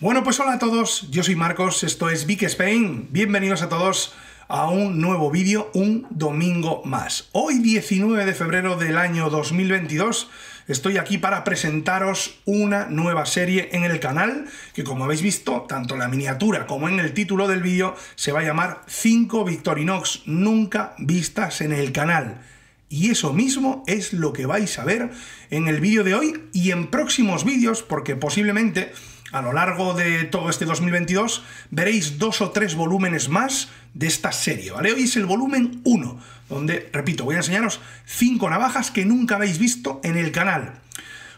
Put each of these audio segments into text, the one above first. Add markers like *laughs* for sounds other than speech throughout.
Bueno, pues hola a todos, yo soy Marcos, esto es Big Spain, bienvenidos a todos a un nuevo vídeo, un domingo más. Hoy 19 de febrero del año 2022 estoy aquí para presentaros una nueva serie en el canal que como habéis visto, tanto en la miniatura como en el título del vídeo se va a llamar 5 Victorinox nunca vistas en el canal. Y eso mismo es lo que vais a ver en el vídeo de hoy y en próximos vídeos porque posiblemente a lo largo de todo este 2022 veréis dos o tres volúmenes más de esta serie, ¿vale? Hoy es el volumen 1, donde, repito, voy a enseñaros cinco navajas que nunca habéis visto en el canal.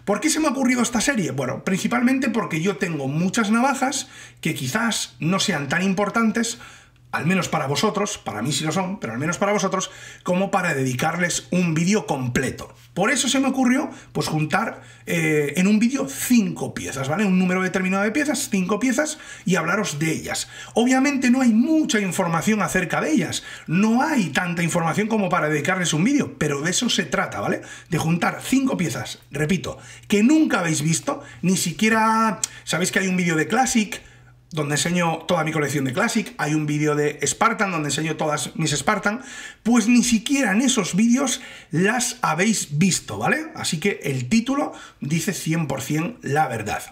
¿Por qué se me ha ocurrido esta serie? Bueno, principalmente porque yo tengo muchas navajas que quizás no sean tan importantes, al menos para vosotros, para mí sí lo son, pero al menos para vosotros, como para dedicarles un vídeo completo. Por eso se me ocurrió pues juntar eh, en un vídeo cinco piezas, ¿vale? Un número determinado de piezas, cinco piezas, y hablaros de ellas. Obviamente no hay mucha información acerca de ellas, no hay tanta información como para dedicarles un vídeo, pero de eso se trata, ¿vale? De juntar cinco piezas, repito, que nunca habéis visto, ni siquiera sabéis que hay un vídeo de Classic, donde enseño toda mi colección de Classic, hay un vídeo de Spartan donde enseño todas mis Spartan, pues ni siquiera en esos vídeos las habéis visto, ¿vale? Así que el título dice 100% la verdad.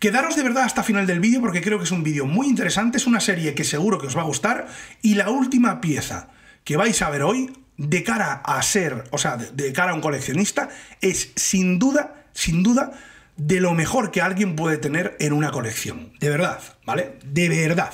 Quedaros de verdad hasta final del vídeo porque creo que es un vídeo muy interesante, es una serie que seguro que os va a gustar y la última pieza que vais a ver hoy de cara a ser, o sea, de cara a un coleccionista, es sin duda, sin duda, de lo mejor que alguien puede tener en una colección. De verdad, ¿vale? De verdad.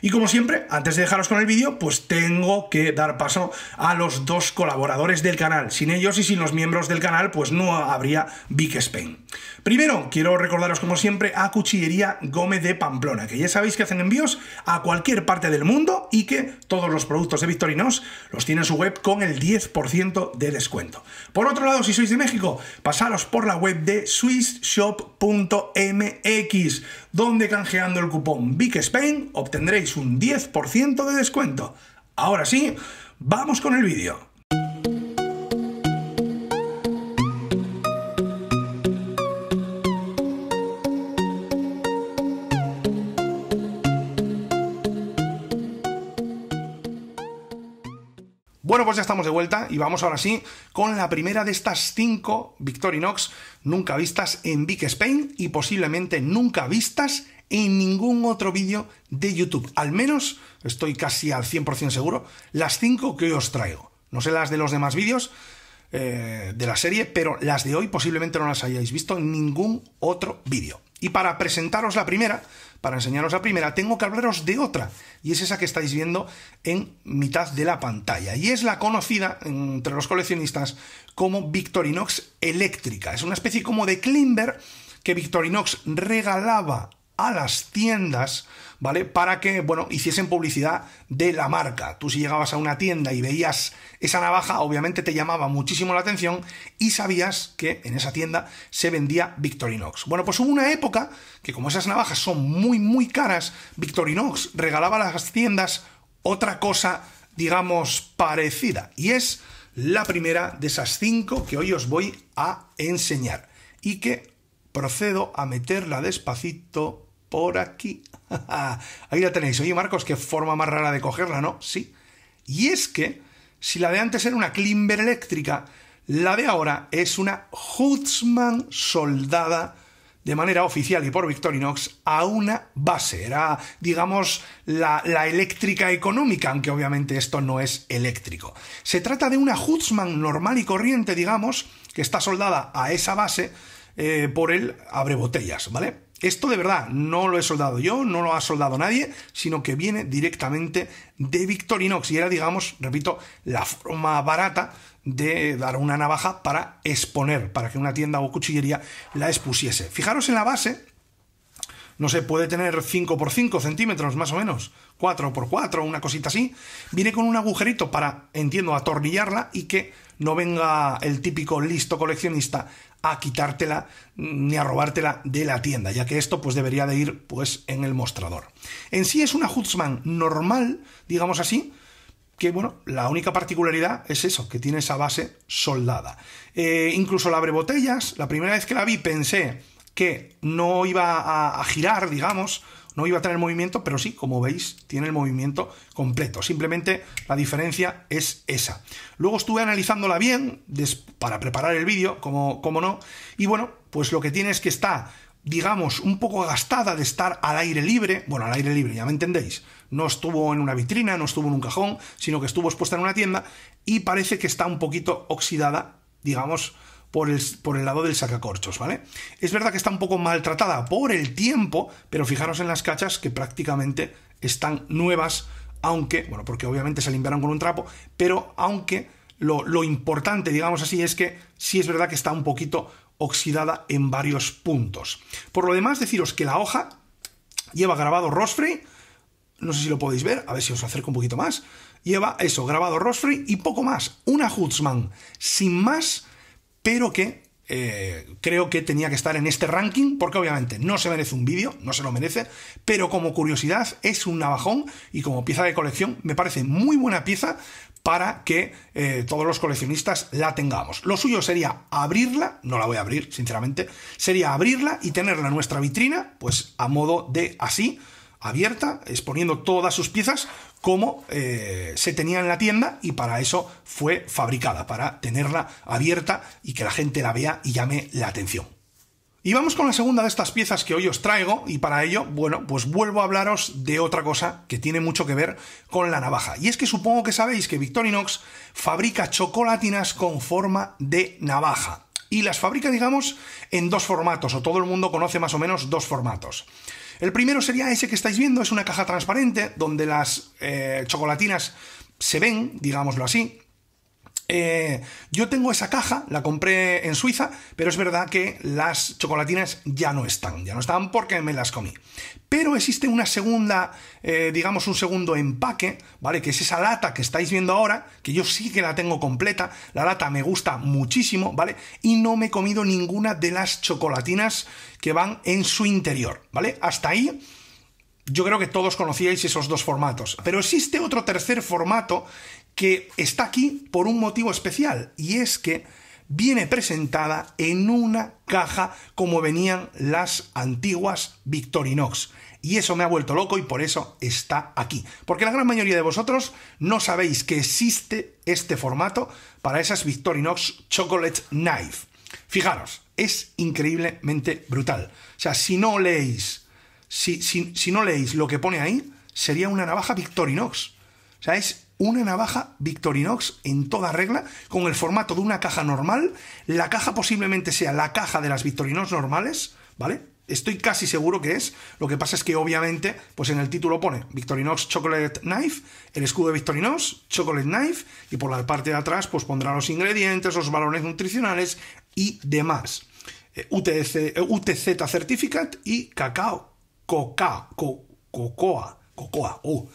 Y como siempre, antes de dejaros con el vídeo, pues tengo que dar paso a los dos colaboradores del canal. Sin ellos y sin los miembros del canal, pues no habría Big Spain. Primero, quiero recordaros como siempre a Cuchillería Gómez de Pamplona, que ya sabéis que hacen envíos a cualquier parte del mundo y que todos los productos de Victorinos los tiene en su web con el 10% de descuento. Por otro lado, si sois de México, pasaros por la web de swissshop.mx, donde canjeando el cupón Big Spain obtendréis un 10% de descuento. Ahora sí, vamos con el vídeo. Bueno, pues ya estamos de vuelta y vamos ahora sí con la primera de estas cinco Victorinox nunca vistas en Big Spain y posiblemente nunca vistas en ningún otro vídeo de YouTube. Al menos, estoy casi al 100% seguro, las 5 que hoy os traigo. No sé las de los demás vídeos eh, de la serie, pero las de hoy posiblemente no las hayáis visto en ningún otro vídeo. Y para presentaros la primera, para enseñaros la primera, tengo que hablaros de otra, y es esa que estáis viendo en mitad de la pantalla, y es la conocida entre los coleccionistas como Victorinox eléctrica. Es una especie como de Klimber que Victorinox regalaba a las tiendas, ¿vale? Para que, bueno, hiciesen publicidad de la marca. Tú si llegabas a una tienda y veías esa navaja, obviamente te llamaba muchísimo la atención y sabías que en esa tienda se vendía Victorinox. Bueno, pues hubo una época que como esas navajas son muy, muy caras, Victorinox regalaba a las tiendas otra cosa, digamos, parecida. Y es la primera de esas cinco que hoy os voy a enseñar y que procedo a meterla despacito por aquí. *laughs* Ahí la tenéis. Oye, Marcos, qué forma más rara de cogerla, ¿no? Sí. Y es que, si la de antes era una Klimber eléctrica, la de ahora es una Hutzman soldada de manera oficial y por Victorinox a una base. Era, digamos, la, eléctrica económica, aunque obviamente esto no es eléctrico. Se trata de una Hutzman normal y corriente, digamos, que está soldada a esa base eh, por el abre botellas, ¿vale? Esto de verdad no lo he soldado yo, no lo ha soldado nadie, sino que viene directamente de Victorinox y era, digamos, repito, la forma barata de dar una navaja para exponer, para que una tienda o cuchillería la expusiese. Fijaros en la base, no sé, puede tener 5 por 5 centímetros más o menos, 4 por 4, una cosita así, viene con un agujerito para, entiendo, atornillarla y que no venga el típico listo coleccionista a quitártela ni a robártela de la tienda, ya que esto pues debería de ir pues en el mostrador. En sí es una Hutzman normal, digamos así, que bueno, la única particularidad es eso, que tiene esa base soldada. Eh, incluso la abre botellas, la primera vez que la vi pensé, que no iba a, girar, digamos, no iba a tener movimiento, pero sí, como veis, tiene el movimiento completo. Simplemente la diferencia es esa. Luego estuve analizándola bien para preparar el vídeo, como, como no, y bueno, pues lo que tiene es que está, digamos, un poco gastada de estar al aire libre, bueno, al aire libre, ya me entendéis, no estuvo en una vitrina, no estuvo en un cajón, sino que estuvo expuesta en una tienda y parece que está un poquito oxidada, digamos, por el, lado del sacacorchos, ¿vale? Es verdad que está un poco maltratada por el tiempo, pero fijaros en las cachas que prácticamente están nuevas, aunque, bueno, porque obviamente se limpiaron con un trapo, pero aunque lo, importante, digamos así, es que sí es verdad que está un poquito oxidada en varios puntos. Por lo demás, deciros que la hoja lleva grabado Rosfrey, no sé si lo podéis ver, a ver si os acerco un poquito más, lleva eso, grabado Rosfrey y poco más, una Hutzman, sin más pero que eh, creo que tenía que estar en este ranking, porque obviamente no se merece un vídeo, no se lo merece, pero como curiosidad es un navajón y como pieza de colección me parece muy buena pieza para que eh, todos los coleccionistas la tengamos. Lo suyo sería abrirla, no la voy a abrir, sinceramente, sería abrirla y tenerla en nuestra vitrina, pues a modo de así, abierta, exponiendo todas sus piezas como eh, se tenía en la tienda y para eso fue fabricada, para tenerla abierta y que la gente la vea y llame la atención. Y vamos con la segunda de estas piezas que hoy os traigo y para ello, bueno, pues vuelvo a hablaros de otra cosa que tiene mucho que ver con la navaja. Y es que supongo que sabéis que Victorinox fabrica chocolatinas con forma de navaja. Y las fabrica, digamos, en dos formatos, o todo el mundo conoce más o menos dos formatos. El primero sería ese que estáis viendo, es una caja transparente donde las eh, chocolatinas se ven, digámoslo así, eh, yo tengo esa caja, la compré en Suiza, pero es verdad que las chocolatinas ya no están, ya no están porque me las comí. Pero existe una segunda, eh, digamos, un segundo empaque, ¿vale? Que es esa lata que estáis viendo ahora, que yo sí que la tengo completa, la lata me gusta muchísimo, ¿vale? Y no me he comido ninguna de las chocolatinas que van en su interior, ¿vale? Hasta ahí yo creo que todos conocíais esos dos formatos. Pero existe otro tercer formato que está aquí por un motivo especial, y es que viene presentada en una caja como venían las antiguas Victorinox. Y eso me ha vuelto loco y por eso está aquí. Porque la gran mayoría de vosotros no sabéis que existe este formato para esas Victorinox Chocolate Knife. Fijaros, es increíblemente brutal. O sea, si no leéis, si, si, no leéis lo que pone ahí, sería una navaja Victorinox. O sea, es una navaja Victorinox en toda regla, con el formato de una caja normal. La caja posiblemente sea la caja de las Victorinox normales, ¿vale? Estoy casi seguro que es. Lo que pasa es que obviamente, pues en el título pone Victorinox Chocolate Knife, el escudo de Victorinox, Chocolate Knife, y por la parte de atrás, pues pondrá los ingredientes, los valores nutricionales y demás. Eh, UTC, eh, UTZ Certificate y cacao, coca, cocoa, cocoa, oh.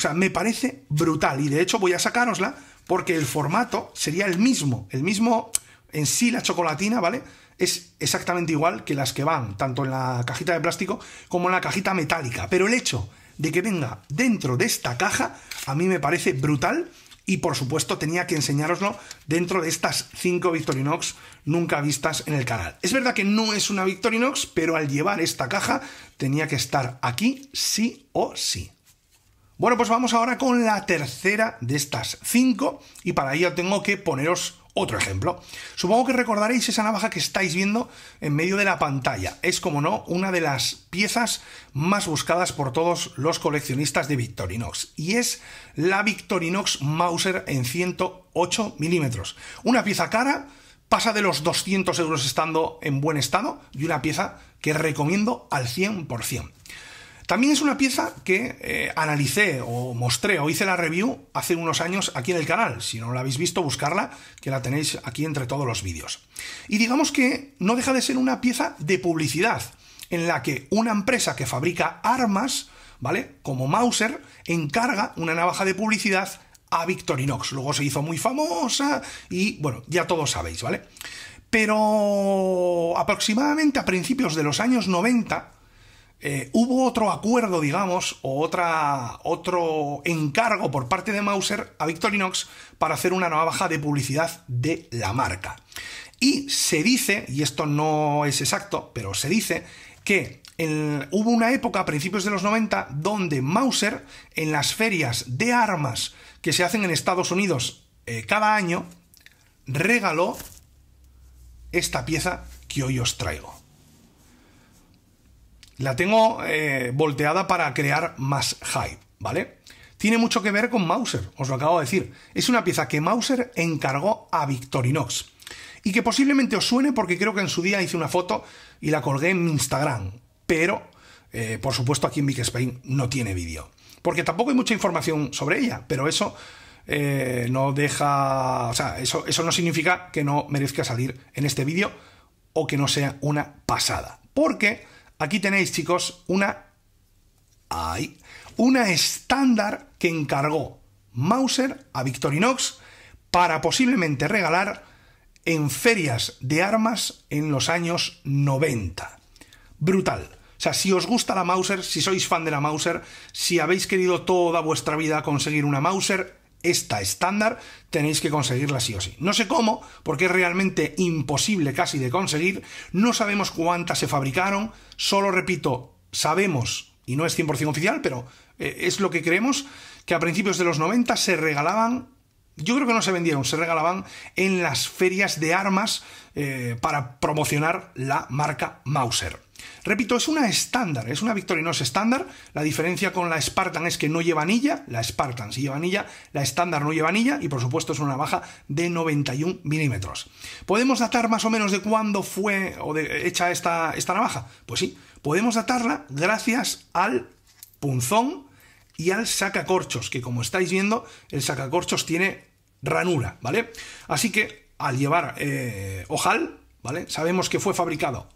O sea, me parece brutal. Y de hecho voy a sacarosla porque el formato sería el mismo. El mismo en sí, la chocolatina, ¿vale? Es exactamente igual que las que van, tanto en la cajita de plástico como en la cajita metálica. Pero el hecho de que venga dentro de esta caja, a mí me parece brutal. Y por supuesto tenía que enseñároslo dentro de estas 5 Victorinox nunca vistas en el canal. Es verdad que no es una Victorinox, pero al llevar esta caja tenía que estar aquí sí o sí. Bueno, pues vamos ahora con la tercera de estas cinco y para ello tengo que poneros otro ejemplo. Supongo que recordaréis esa navaja que estáis viendo en medio de la pantalla. Es, como no, una de las piezas más buscadas por todos los coleccionistas de Victorinox. Y es la Victorinox Mauser en 108 milímetros. Una pieza cara, pasa de los 200 euros estando en buen estado y una pieza que recomiendo al 100%. También es una pieza que eh, analicé o mostré o hice la review hace unos años aquí en el canal. Si no la habéis visto, buscarla, que la tenéis aquí entre todos los vídeos. Y digamos que no deja de ser una pieza de publicidad, en la que una empresa que fabrica armas, ¿vale? Como Mauser, encarga una navaja de publicidad a Victorinox. Luego se hizo muy famosa y, bueno, ya todos sabéis, ¿vale? Pero aproximadamente a principios de los años 90, eh, hubo otro acuerdo, digamos, o otra, otro encargo por parte de Mauser a Victorinox para hacer una navaja de publicidad de la marca. Y se dice, y esto no es exacto, pero se dice que hubo una época a principios de los 90 donde Mauser en las ferias de armas que se hacen en Estados Unidos eh, cada año regaló esta pieza que hoy os traigo la tengo eh, volteada para crear más hype, ¿vale? Tiene mucho que ver con Mauser, os lo acabo de decir. Es una pieza que Mauser encargó a Victorinox y que posiblemente os suene porque creo que en su día hice una foto y la colgué en mi Instagram, pero eh, por supuesto aquí en Big Spain no tiene vídeo, porque tampoco hay mucha información sobre ella, pero eso eh, no deja, o sea, eso, eso no significa que no merezca salir en este vídeo o que no sea una pasada, porque Aquí tenéis, chicos, una... Una estándar que encargó Mauser a Victorinox para posiblemente regalar en ferias de armas en los años 90. Brutal. O sea, si os gusta la Mauser, si sois fan de la Mauser, si habéis querido toda vuestra vida conseguir una Mauser, esta estándar, tenéis que conseguirla sí o sí. No sé cómo, porque es realmente imposible casi de conseguir, no sabemos cuántas se fabricaron, solo repito, sabemos, y no es 100% oficial, pero eh, es lo que creemos, que a principios de los 90 se regalaban yo creo que no se vendieron, se regalaban en las ferias de armas eh, para promocionar la marca Mauser. Repito, es una estándar, es una Victoria, es estándar. La diferencia con la Spartan es que no lleva anilla, la Spartan sí lleva anilla, la estándar no lleva anilla y por supuesto es una navaja de 91 milímetros. ¿Podemos datar más o menos de cuándo fue o hecha esta, esta navaja? Pues sí, podemos datarla gracias al punzón y al sacacorchos, que como estáis viendo, el sacacorchos tiene ranura, ¿vale? Así que al llevar eh, ojal, ¿vale? Sabemos que fue fabricado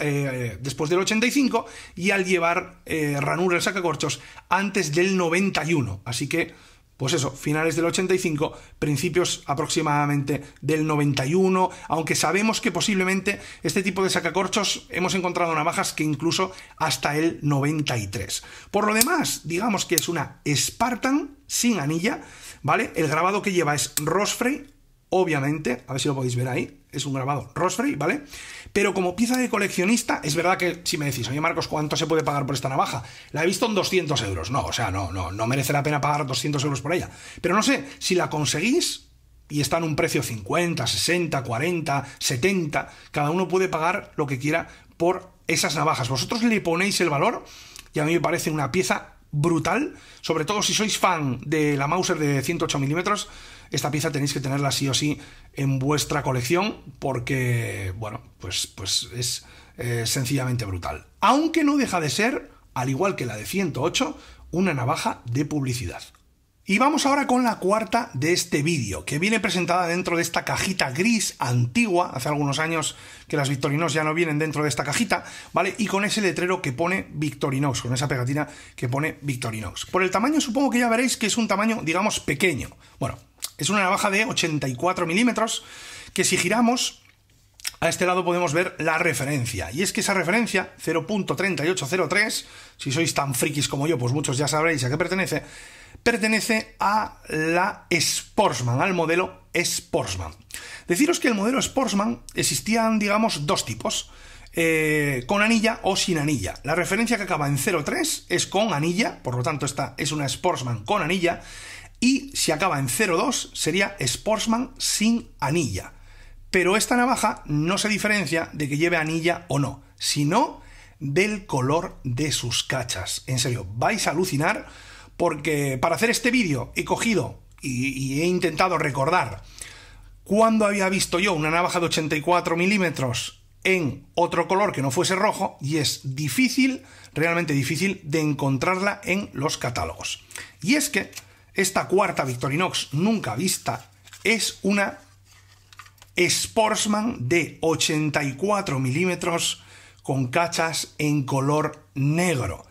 eh, después del 85 y al llevar eh, ranura el sacacorchos antes del 91. Así que, pues eso, finales del 85, principios aproximadamente del 91, aunque sabemos que posiblemente este tipo de sacacorchos hemos encontrado navajas que incluso hasta el 93. Por lo demás, digamos que es una Spartan sin anilla, ¿vale? El grabado que lleva es Rosfrey, obviamente, a ver si lo podéis ver ahí, es un grabado Rosfrey, ¿vale? Pero como pieza de coleccionista, es verdad que si me decís, oye Marcos, ¿cuánto se puede pagar por esta navaja? La he visto en 200 euros, no, o sea, no, no, no merece la pena pagar 200 euros por ella. Pero no sé, si la conseguís y está en un precio 50, 60, 40, 70, cada uno puede pagar lo que quiera por esas navajas. Vosotros le ponéis el valor y a mí me parece una pieza brutal, sobre todo si sois fan de la Mauser de 108 mm esta pieza tenéis que tenerla sí o sí en vuestra colección porque, bueno, pues, pues es eh, sencillamente brutal. Aunque no deja de ser, al igual que la de 108, una navaja de publicidad. Y vamos ahora con la cuarta de este vídeo, que viene presentada dentro de esta cajita gris antigua, hace algunos años que las Victorinox ya no vienen dentro de esta cajita, ¿vale? Y con ese letrero que pone Victorinox, con esa pegatina que pone Victorinox. Por el tamaño supongo que ya veréis que es un tamaño, digamos, pequeño. Bueno, es una navaja de 84 milímetros, que si giramos, a este lado podemos ver la referencia. Y es que esa referencia, 0.3803, si sois tan frikis como yo, pues muchos ya sabréis a qué pertenece, pertenece a la Sportsman, al modelo Sportsman. Deciros que el modelo Sportsman existían, digamos, dos tipos. Eh, con anilla o sin anilla. La referencia que acaba en 03 es con anilla, por lo tanto esta es una Sportsman con anilla, y si acaba en 02 sería Sportsman sin anilla. Pero esta navaja no se diferencia de que lleve anilla o no, sino del color de sus cachas. En serio, vais a alucinar porque para hacer este vídeo he cogido y, he intentado recordar cuándo había visto yo una navaja de 84 milímetros en otro color que no fuese rojo y es difícil, realmente difícil de encontrarla en los catálogos. Y es que esta cuarta Victorinox nunca vista es una Sportsman de 84 milímetros con cachas en color negro.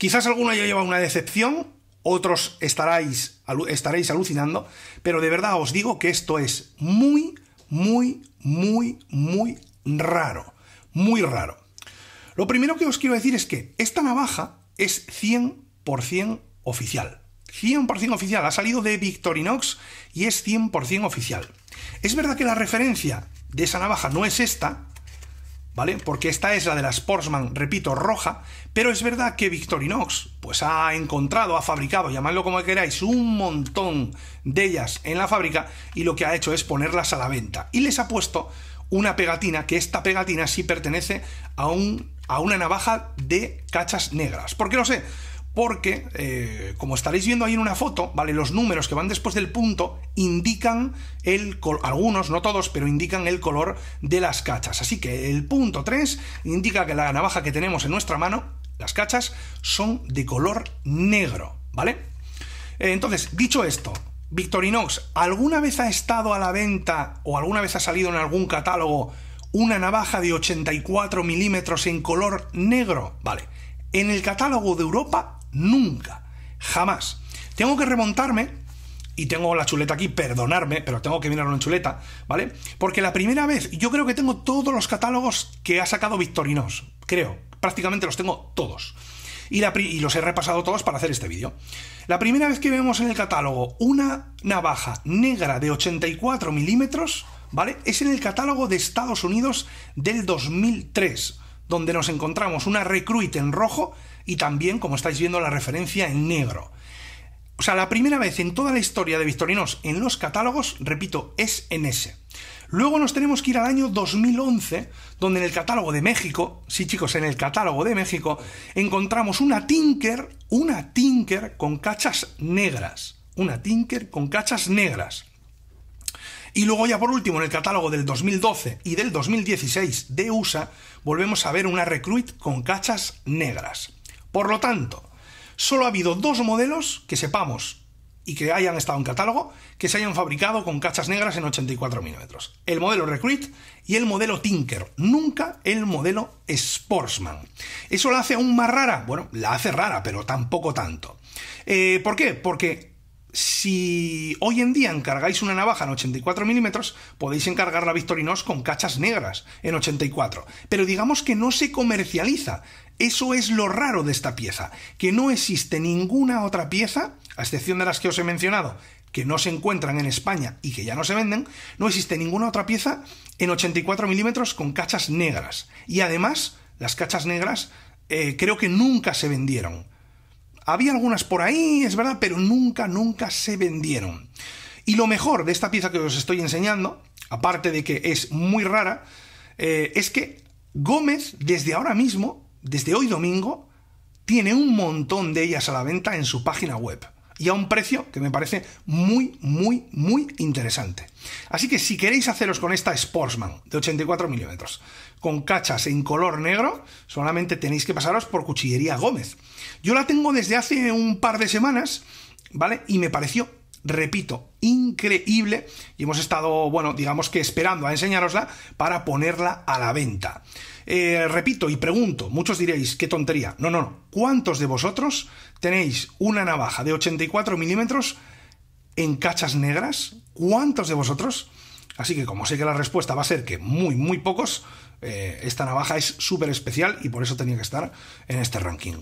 Quizás alguno ya llevado una decepción, otros estaréis, estaréis alucinando, pero de verdad os digo que esto es muy, muy, muy, muy raro. Muy raro. Lo primero que os quiero decir es que esta navaja es 100% oficial. 100% oficial, ha salido de Victorinox y es 100% oficial. Es verdad que la referencia de esa navaja no es esta, ¿vale? Porque esta es la de la Sportsman, repito, roja, pero es verdad que Victorinox pues ha encontrado, ha fabricado, llamadlo como queráis, un montón de ellas en la fábrica y lo que ha hecho es ponerlas a la venta. Y les ha puesto una pegatina, que esta pegatina sí pertenece a, un, a una navaja de cachas negras. porque qué lo sé? porque, eh, como estaréis viendo ahí en una foto, ¿vale? Los números que van después del punto indican el color, algunos, no todos, pero indican el color de las cachas. Así que el punto 3 indica que la navaja que tenemos en nuestra mano, las cachas, son de color negro, ¿vale? Eh, entonces, dicho esto, Victorinox, ¿alguna vez ha estado a la venta o alguna vez ha salido en algún catálogo una navaja de 84 milímetros en color negro? Vale. En el catálogo de Europa nunca, jamás. Tengo que remontarme, y tengo la chuleta aquí, perdonarme, pero tengo que mirar en chuleta, ¿vale? Porque la primera vez, yo creo que tengo todos los catálogos que ha sacado Victorinos, creo, prácticamente los tengo todos. Y, la y, los he repasado todos para hacer este vídeo. La primera vez que vemos en el catálogo una navaja negra de 84 milímetros, ¿vale? Es en el catálogo de Estados Unidos del 2003, donde nos encontramos una Recruit en rojo y también, como estáis viendo, la referencia en negro. O sea, la primera vez en toda la historia de Victorinos en los catálogos, repito, es en ese. Luego nos tenemos que ir al año 2011, donde en el catálogo de México, sí chicos, en el catálogo de México, encontramos una Tinker, una Tinker con cachas negras. Una Tinker con cachas negras. Y luego ya por último, en el catálogo del 2012 y del 2016 de USA, volvemos a ver una Recruit con cachas negras. Por lo tanto, solo ha habido dos modelos que sepamos y que hayan estado en catálogo que se hayan fabricado con cachas negras en 84 mm El modelo Recruit y el modelo Tinker, nunca el modelo Sportsman. ¿Eso la hace aún más rara? Bueno, la hace rara, pero tampoco tanto. Eh, ¿Por qué? Porque si hoy en día encargáis una navaja en 84 mm podéis encargar la Victorinos con cachas negras en 84. Pero digamos que no se comercializa eso es lo raro de esta pieza, que no existe ninguna otra pieza, a excepción de las que os he mencionado, que no se encuentran en España y que ya no se venden, no existe ninguna otra pieza en 84 milímetros con cachas negras. Y además, las cachas negras eh, creo que nunca se vendieron. Había algunas por ahí, es verdad, pero nunca, nunca se vendieron. Y lo mejor de esta pieza que os estoy enseñando, aparte de que es muy rara, eh, es que Gómez desde ahora mismo desde hoy domingo, tiene un montón de ellas a la venta en su página web y a un precio que me parece muy, muy, muy interesante. Así que si queréis haceros con esta Sportsman de 84 milímetros, con cachas en color negro, solamente tenéis que pasaros por Cuchillería Gómez. Yo la tengo desde hace un par de semanas, ¿vale? Y me pareció repito, increíble y hemos estado, bueno, digamos que esperando a enseñarosla para ponerla a la venta. Eh, repito y pregunto, muchos diréis, qué tontería. No, no, no. ¿Cuántos de vosotros tenéis una navaja de 84 milímetros en cachas negras? ¿Cuántos de vosotros? Así que como sé que la respuesta va a ser que muy, muy pocos, eh, esta navaja es súper especial y por eso tenía que estar en este ranking.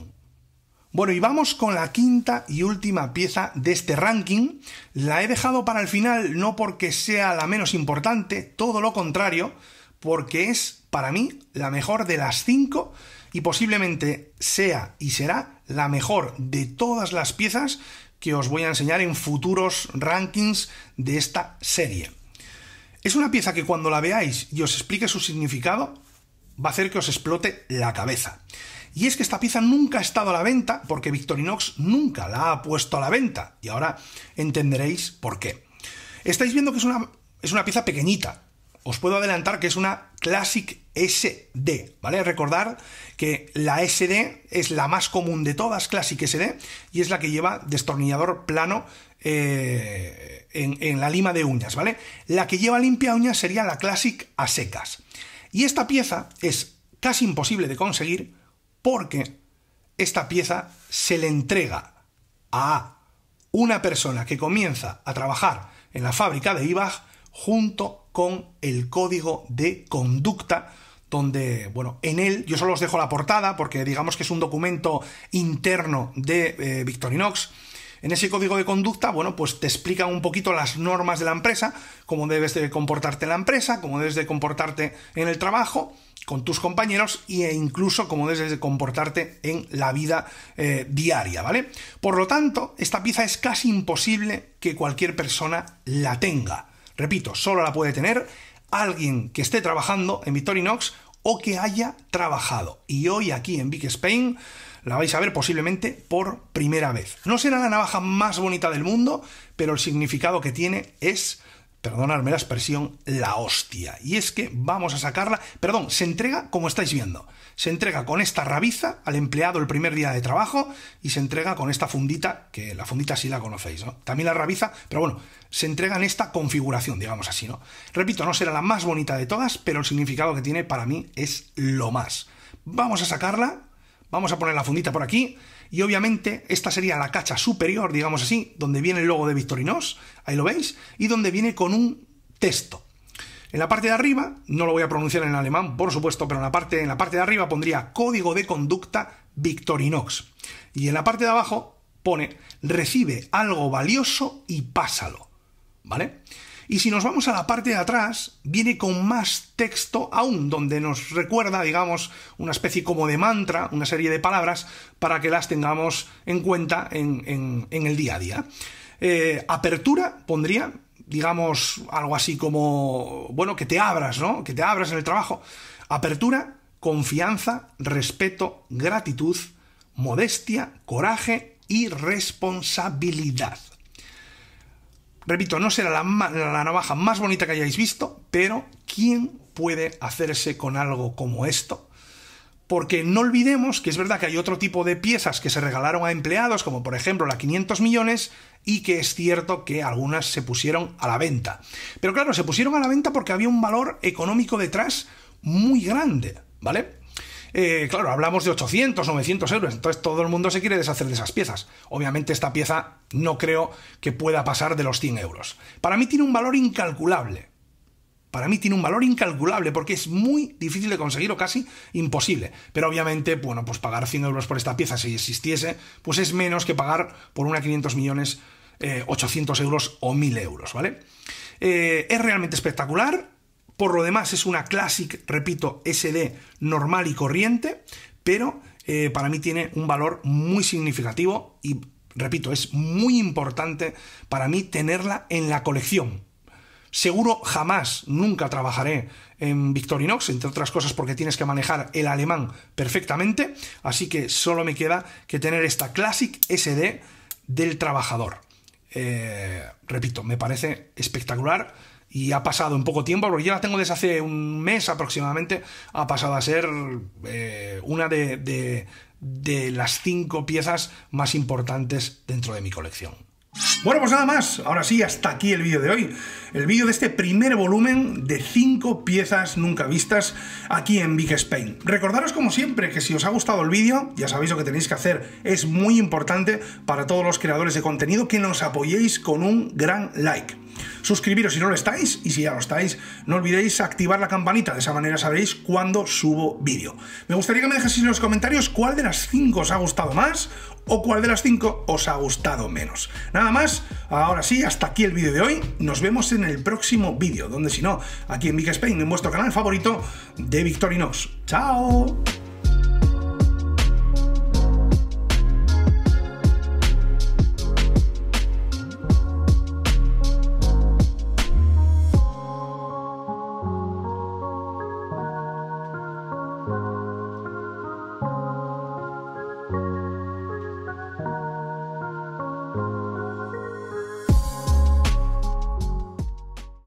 Bueno, y vamos con la quinta y última pieza de este ranking. La he dejado para el final no porque sea la menos importante, todo lo contrario, porque es para mí la mejor de las cinco y posiblemente sea y será la mejor de todas las piezas que os voy a enseñar en futuros rankings de esta serie. Es una pieza que cuando la veáis y os explique su significado, va a hacer que os explote la cabeza. Y es que esta pieza nunca ha estado a la venta porque Victorinox nunca la ha puesto a la venta. Y ahora entenderéis por qué. Estáis viendo que es una, es una pieza pequeñita. Os puedo adelantar que es una Classic SD, ¿vale? Recordar que la SD es la más común de todas, Classic SD, y es la que lleva destornillador plano eh, en, la lima de uñas, ¿vale? La que lleva limpia uñas sería la Classic a secas. Y esta pieza es casi imposible de conseguir porque esta pieza se le entrega a una persona que comienza a trabajar en la fábrica de IBAG junto con el código de conducta donde, bueno, en él, yo solo os dejo la portada porque digamos que es un documento interno de eh, Victorinox. En ese código de conducta, bueno, pues te explican un poquito las normas de la empresa, cómo debes de comportarte en la empresa, cómo debes de comportarte en el trabajo, con tus compañeros e incluso cómo debes de comportarte en la vida eh, diaria, ¿vale? Por lo tanto, esta pieza es casi imposible que cualquier persona la tenga. Repito, solo la puede tener alguien que esté trabajando en Victorinox o que haya trabajado. Y hoy aquí en Big Spain la vais a ver posiblemente por primera vez. No será la navaja más bonita del mundo, pero el significado que tiene es perdonadme la expresión, la hostia. Y es que vamos a sacarla, perdón, se entrega como estáis viendo. Se entrega con esta rabiza al empleado el primer día de trabajo y se entrega con esta fundita, que la fundita sí la conocéis, ¿no? También la rabiza, pero bueno, se entrega en esta configuración, digamos así, ¿no? Repito, no será la más bonita de todas, pero el significado que tiene para mí es lo más. Vamos a sacarla, vamos a poner la fundita por aquí y obviamente esta sería la cacha superior, digamos así, donde viene el logo de Victorinox, ahí lo veis, y donde viene con un texto. En la parte de arriba, no lo voy a pronunciar en alemán, por supuesto, pero en la parte, en la parte de arriba pondría código de conducta Victorinox. Y en la parte de abajo pone recibe algo valioso y pásalo. ¿Vale? Y si nos vamos a la parte de atrás, viene con más texto aún, donde nos recuerda, digamos, una especie como de mantra, una serie de palabras, para que las tengamos en cuenta en, el día a día. Eh, apertura pondría, digamos, algo así como, bueno, que te abras, ¿no? Que te abras en el trabajo. Apertura, confianza, respeto, gratitud, modestia, coraje y responsabilidad. Repito, no será la, navaja más bonita que hayáis visto, pero ¿quién puede hacerse con algo como esto? Porque no olvidemos que es verdad que hay otro tipo de piezas que se regalaron a empleados, como por ejemplo la 500 millones, y que es cierto que algunas se pusieron a la venta. Pero claro, se pusieron a la venta porque había un valor económico detrás muy grande, ¿vale? Eh, claro, hablamos de 800, 900 euros, entonces todo el mundo se quiere deshacer de esas piezas. Obviamente esta pieza no creo que pueda pasar de los 100 euros. Para mí tiene un valor incalculable. Para mí tiene un valor incalculable porque es muy difícil de conseguir o casi imposible. Pero obviamente, bueno, pues pagar 100 euros por esta pieza si existiese, pues es menos que pagar por una 500 millones, 800 eh, euros o 1000 euros, ¿vale? Eh, es realmente espectacular, por lo demás es una Classic, repito, SD normal y corriente, pero eh, para mí tiene un valor muy significativo y, repito, es muy importante para mí tenerla en la colección. Seguro jamás, nunca trabajaré en Victorinox, entre otras cosas porque tienes que manejar el alemán perfectamente, así que solo me queda que tener esta Classic SD del trabajador. Eh, repito, me parece espectacular y ha pasado en poco tiempo, porque ya la tengo desde hace un mes aproximadamente, ha pasado a ser eh, una de, las cinco piezas más importantes dentro de mi colección. Bueno, pues nada más, ahora sí, hasta aquí el vídeo de hoy. El vídeo de este primer volumen de cinco piezas nunca vistas aquí en Big Spain. Recordaros como siempre que si os ha gustado el vídeo, ya sabéis lo que tenéis que hacer, es muy importante para todos los creadores de contenido que nos apoyéis con un gran like suscribiros si no lo estáis y si ya lo estáis, no olvidéis activar la campanita, de esa manera sabréis cuándo subo vídeo. Me gustaría que me dejaseis en los comentarios cuál de las 5 os ha gustado más o cuál de las 5 os ha gustado menos. Nada más, ahora sí, hasta aquí el vídeo de hoy. Nos vemos en el próximo vídeo, donde si no, aquí en Big Spain, en vuestro canal favorito de Victorinox. ¡Chao!